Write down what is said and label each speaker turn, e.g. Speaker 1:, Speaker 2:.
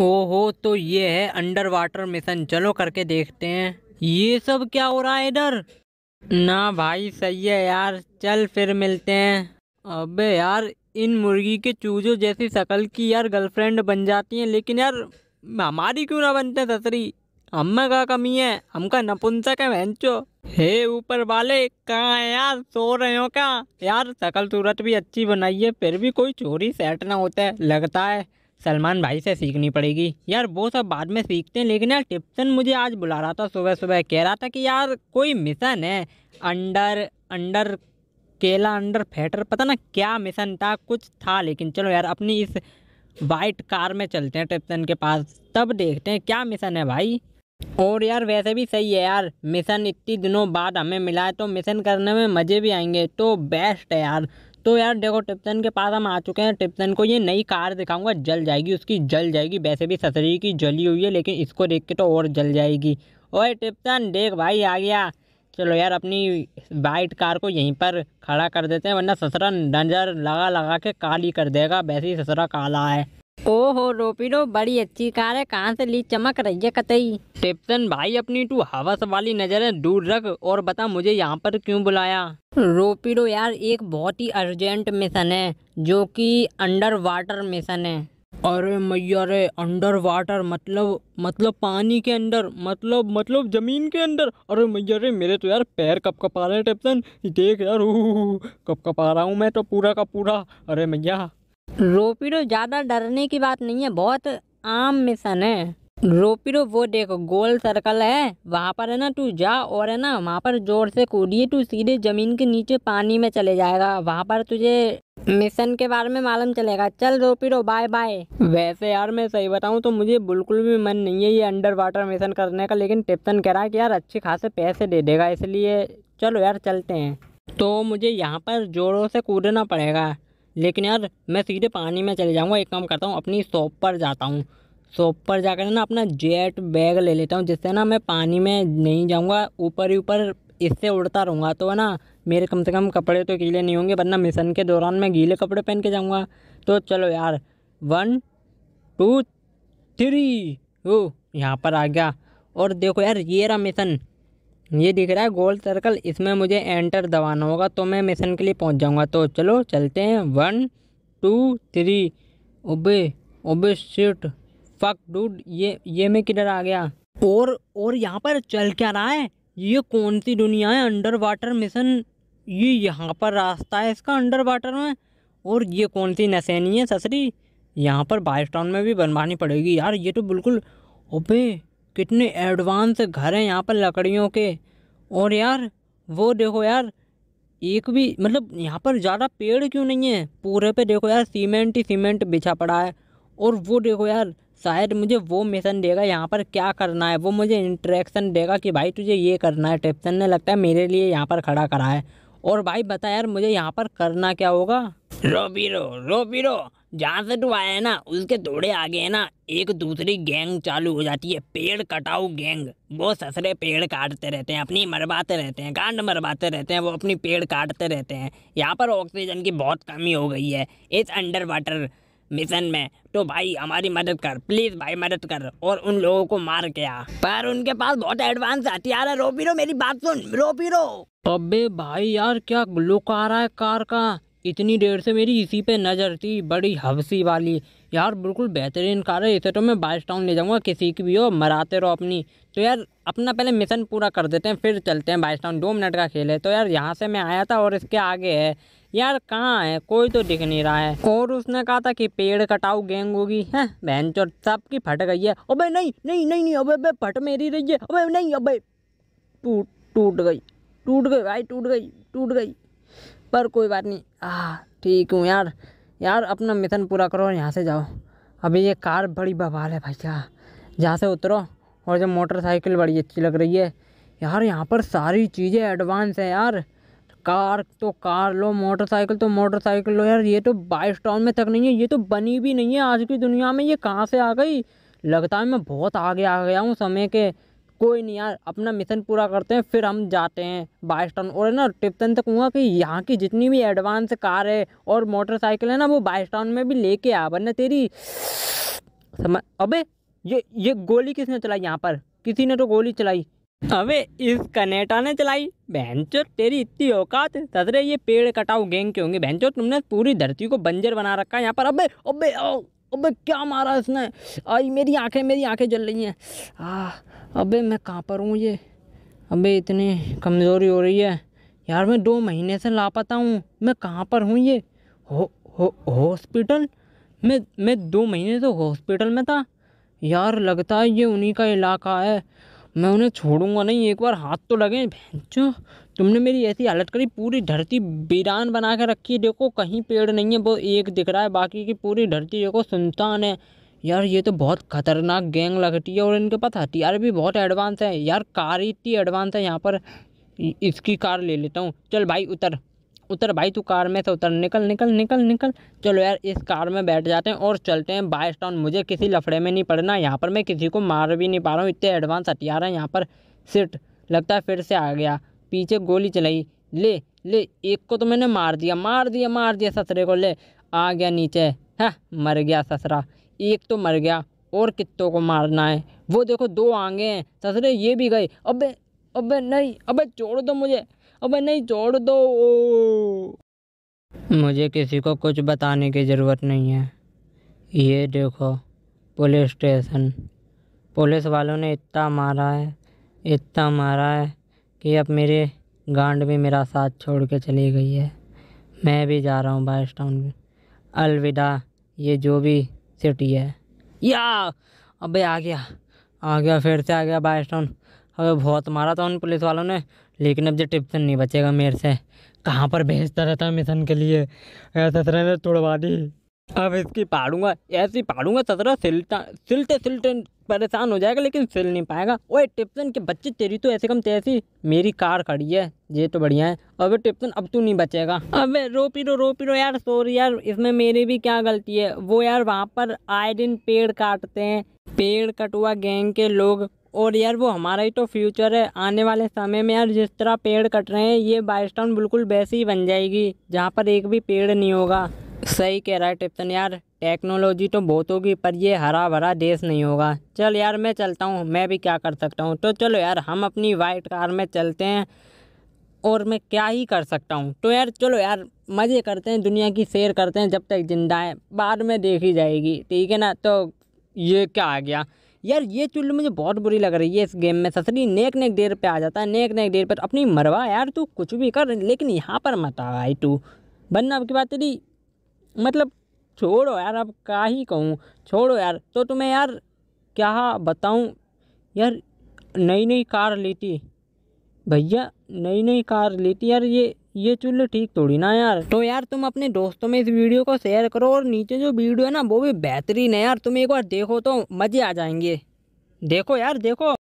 Speaker 1: ओहो तो ये है अंडर वाटर मिशन चलो करके देखते हैं ये सब क्या हो रहा है इधर ना भाई सही है यार चल फिर मिलते हैं अबे यार इन मुर्गी के चूजों जैसी शकल की यार गर्लफ्रेंड बन जाती हैं लेकिन यार हमारी क्यों ना बनते ससरी हमें का कमी है हमका नपुंसक है चो हे ऊपर वाले कहाँ है यार सो रहे हो क्या यार शकल सूरत भी अच्छी बनाई है फिर भी कोई चोरी सेट ना होता है लगता है सलमान भाई से सीखनी पड़ेगी यार वो सब बाद में सीखते हैं लेकिन यार टिप्सन मुझे आज बुला रहा था सुबह सुबह कह रहा था कि यार कोई मिशन है अंडर अंडर केला अंडर फैटर पता ना क्या मिशन था कुछ था लेकिन चलो यार अपनी इस वाइट कार में चलते हैं टिप्सन के पास तब देखते हैं क्या मिशन है भाई और यार वैसे भी सही है यार मिशन इतनी दिनों बाद हमें मिला है तो मिशन करने में मज़े भी आएंगे तो बेस्ट है यार तो यार देखो टिप्टन के पास हम आ चुके हैं टिप्टन को ये नई कार दिखाऊंगा जल जाएगी उसकी जल जाएगी वैसे भी ससरी की जली हुई है लेकिन इसको देख के तो और जल जाएगी ओए टिप्टन देख भाई आ गया चलो यार अपनी वाइट कार को यहीं पर खड़ा कर देते हैं वरना ससरा नज़र लगा लगा के काली कर देगा वैसे ही ससरा काला है ओहो रोपीडो बड़ी अच्छी कार है कहाँ से ली चमक रही है कतई टिप्सन भाई अपनी तू हवस वाली नज़रें दूर रख और बता मुझे यहाँ पर क्यों बुलाया रोपीडो यार एक बहुत ही अर्जेंट मिशन है जो कि अंडर वाटर मिशन है अरे मैया रे अंडर वाटर मतलब मतलब पानी के अंदर मतलब मतलब ज़मीन के अंदर अरे मैया रे मेरे तो यार पैर कप कपा रहे टिप्सन देख यार कप कपा रहा हूँ मैं तो पूरा का पूरा अरे मैया रोपीरो ज़्यादा डरने की बात नहीं है बहुत आम मिशन है रोपीरो वो देखो गोल सर्कल है वहाँ पर है ना तू जा और है ना वहाँ पर जोर से कूदिए तू सीधे ज़मीन के नीचे पानी में चले जाएगा वहाँ पर तुझे मिशन के बारे में मालूम चलेगा चल रोपीरो बाय बाय वैसे यार मैं सही बताऊँ तो मुझे बिल्कुल भी मन नहीं है ये अंडर वाटर मिशन करने का लेकिन टिप्सन कह रहा है कि यार अच्छे खासे पैसे दे देगा इसलिए चलो यार चलते हैं तो मुझे यहाँ पर जोरों से कूदना पड़ेगा लेकिन यार मैं सीधे पानी में चले जाऊँगा एक काम करता हूँ अपनी शॉप पर जाता हूँ शॉप पर जाकर ना अपना जेट बैग ले लेता हूँ जिससे ना मैं पानी में नहीं जाऊँगा ऊपर ही ऊपर इससे उड़ता रहूँगा तो है ना मेरे कम से कम कपड़े तो गीले नहीं होंगे वरना मिशन के दौरान मैं गीले कपड़े पहन के जाऊँगा तो चलो यार वन टू थ्री ओ यहाँ पर आ गया और देखो यार ये रहा मिशन ये दिख रहा है गोल सर्कल इसमें मुझे एंटर दबाना होगा तो मैं मिशन के लिए पहुंच जाऊंगा तो चलो चलते हैं वन टू थ्री ओबे ओबे शिट फक डूड ये ये मैं किधर आ गया और और यहाँ पर चल क्या रहा है ये कौन सी दुनिया है अंडर वाटर मिशन ये यहाँ पर रास्ता है इसका अंडर वाटर में और ये कौन सी नशेनी है ससरी यहाँ पर बाइस टाउन में भी बनवानी पड़ेगी यार ये तो बिल्कुल ओबे कितने एडवांस घर हैं यहाँ पर लकड़ियों के और यार वो देखो यार एक भी मतलब यहाँ पर ज़्यादा पेड़ क्यों नहीं है पूरे पे देखो यार सीमेंट ही सीमेंट बिछा पड़ा है और वो देखो यार शायद मुझे वो मिशन देगा यहाँ पर क्या करना है वो मुझे इंट्रैक्शन देगा कि भाई तुझे ये करना है टेप्सन ने लगता है मेरे लिए यहाँ पर खड़ा करा है और भाई बता यार मुझे यहाँ पर करना क्या होगा रोबीरो रोबीरो जहाँ से तू आया है ना उसके थोड़े आगे है ना एक दूसरी गैंग चालू हो जाती है पेड़ कटाऊ गैंग वो ससरे पेड़ काटते रहते हैं अपनी मरवाते रहते हैं कांड मरवाते रहते हैं वो अपनी पेड़ काटते रहते हैं यहाँ पर ऑक्सीजन की बहुत कमी हो गई है इस अंडर वाटर मिशन में तो भाई हमारी मदद कर प्लीज भाई मदद कर और उन लोगों को मार के आ पर उनके पास बहुत एडवांस हथियार है रो पीरो मेरी बात सुन रो पीरो अबे भाई यार क्या ग्लू आ रहा है कार का इतनी देर से मेरी इसी पे नज़र थी बड़ी हवसी वाली यार बिल्कुल बेहतरीन कार है इसे तो मैं बाइस टाउन ले जाऊँगा किसी की भी हो मराते रहो अपनी तो यार अपना पहले मिशन पूरा कर देते हैं फिर चलते हैं बाइस टाउन दो मिनट का खेल है तो यार यहाँ से मैं आया था और इसके आगे है यार कहाँ है कोई तो दिख नहीं रहा है और उसने कहा था कि पेड़ कटाऊ गेंग होगी है बहन चोर सबकी फट गई है अब नहीं नहीं नहीं नहीं अब फट मेरी रही है अब नहीं अब टूट टूट गई टूट गई भाई टूट गई टूट गई पर कोई बात नहीं आ ठीक हूँ यार यार अपना मिशन पूरा करो और यहाँ से जाओ अभी ये कार बड़ी बवाल है भैया यहाँ से उतरो और जो मोटरसाइकिल बड़ी अच्छी लग रही है यार यहाँ पर सारी चीज़ें एडवांस हैं यार कार तो कार लो मोटरसाइकिल तो मोटरसाइकिल लो यार ये तो बाइस टाउन में तक नहीं है ये तो बनी भी नहीं है आज की दुनिया में ये कहाँ से आ गई लगता है मैं बहुत आगे आ गया हूँ समय के कोई नहीं यार अपना मिशन पूरा करते हैं फिर हम जाते हैं बाइस टन और है ना टिप्टन से कहूँगा कि यहाँ की जितनी भी एडवांस कार है और मोटरसाइकिल है ना वो बाइस टाउन में भी लेके आ वरना तेरी समझ अबे ये ये गोली किसने चलाई यहाँ पर किसी ने तो गोली चलाई अबे इस कनेटा ने चलाई भैंचो तेरी इतनी औकात सदरे ये पेड़ कटाऊ गेंग के होंगे भैंचो तुमने पूरी धरती को बंजर बना रखा है यहाँ पर अबे अबे ओ अबे क्या मारा इसने आई मेरी आंखें मेरी आंखें जल रही हैं आ अबे मैं कहाँ पर हूँ ये अबे इतनी कमज़ोरी हो रही है यार मैं दो महीने से लापता हूँ मैं कहाँ पर हूँ ये हो हो हॉस्पिटल मैं मैं दो महीने से हॉस्पिटल में था यार लगता है ये उन्हीं का इलाका है मैं उन्हें छोड़ूंगा नहीं एक बार हाथ तो लगे भैंचो तुमने मेरी ऐसी हालत करी पूरी धरती वीरान बना के रखी है देखो कहीं पेड़ नहीं है वो एक दिख रहा है बाकी की पूरी धरती देखो सुनसान है यार ये तो बहुत खतरनाक गैंग लगती है और इनके पास हथियार भी बहुत एडवांस है यार कार इतनी एडवांस है यहाँ पर इसकी कार ले लेता हूँ चल भाई उतर उतर भाई तू कार में से उतर निकल निकल निकल निकल चलो यार इस कार में बैठ जाते हैं और चलते हैं बाय टाउन मुझे किसी लफड़े में नहीं पड़ना यहाँ पर मैं किसी को मार भी नहीं पा रहा हूँ इतने एडवांस हथियार हैं यहाँ पर सिट लगता है फिर से आ गया पीछे गोली चलाई ले ले एक को तो मैंने मार दिया मार दिया मार दिया ससरे को ले आ गया नीचे है हाँ, मर गया ससरा एक तो मर गया और कितों को मारना है वो देखो दो आगे हैं ससरे ये भी गए अबे अबे नहीं अबे छोड़ दो मुझे अबे नहीं छोड़ दो मुझे किसी को कुछ बताने की ज़रूरत नहीं है ये देखो पुलिस स्टेशन पुलिस वालों ने इतना मारा है इतना मारा है कि अब मेरे गांड भी मेरा साथ छोड़ के चली गई है मैं भी जा रहा हूँ बाइस टाउन अलविदा ये जो भी सिटी है या अबे आ गया आ गया फिर से आ गया बाइस टाउन अबे बहुत मारा था उन पुलिस वालों ने लेकिन अब जो टिप्सन नहीं बचेगा मेरे से कहाँ पर भेजता रहता है मिशन के लिए ऐसा ने तोड़वा दी अब इसकी पाड़ूंगा ऐसी पाड़ूंगा सतरा सिलता सिलते सिलते परेशान हो जाएगा लेकिन फिर नहीं पाएगा ओए टिप्सन के बच्चे तेरी तो ऐसे कम तैसी मेरी कार खड़ी है ये तो बढ़िया है अबे टिप्सन अब तू नहीं बचेगा अबे रो पी रो रो पी रो यार सॉरी यार इसमें मेरी भी क्या गलती है वो यार वहाँ पर आए दिन पेड़ काटते हैं पेड़ कटुआ गैंग के लोग और यार वो हमारा ही तो फ्यूचर है आने वाले समय में यार जिस तरह पेड़ कट रहे हैं ये बाइस बिल्कुल वैसी ही बन जाएगी जहाँ पर एक भी पेड़ नहीं होगा सही कह रहा है टिप्सन यार टेक्नोलॉजी तो बहुत होगी पर ये हरा भरा देश नहीं होगा चल यार मैं चलता हूँ मैं भी क्या कर सकता हूँ तो चलो यार हम अपनी वाइट कार में चलते हैं और मैं क्या ही कर सकता हूँ तो यार चलो यार मज़े करते हैं दुनिया की सैर करते हैं जब तक ज़िंदा है बाद में देखी जाएगी ठीक है ना तो ये क्या आ गया यार ये चुल्ल मुझे बहुत बुरी लग रही है इस गेम में ससरी नेक नेक देर पे आ जाता है नेक नेक देर पर अपनी मरवा यार तू कुछ भी कर लेकिन यहाँ पर मत आ भाई तू बनना आपकी बात तेरी मतलब छोड़ो यार अब का ही कहूँ छोड़ो यार तो तुम्हें यार क्या बताऊँ यार नई नई कार ली थी भैया नई नई कार ली थी यार ये ये चूल्हे ठीक थोड़ी ना यार तो यार तुम अपने दोस्तों में इस वीडियो को शेयर करो और नीचे जो वीडियो है ना वो भी बेहतरीन है यार तुम एक बार देखो तो मज़े आ जाएंगे देखो यार देखो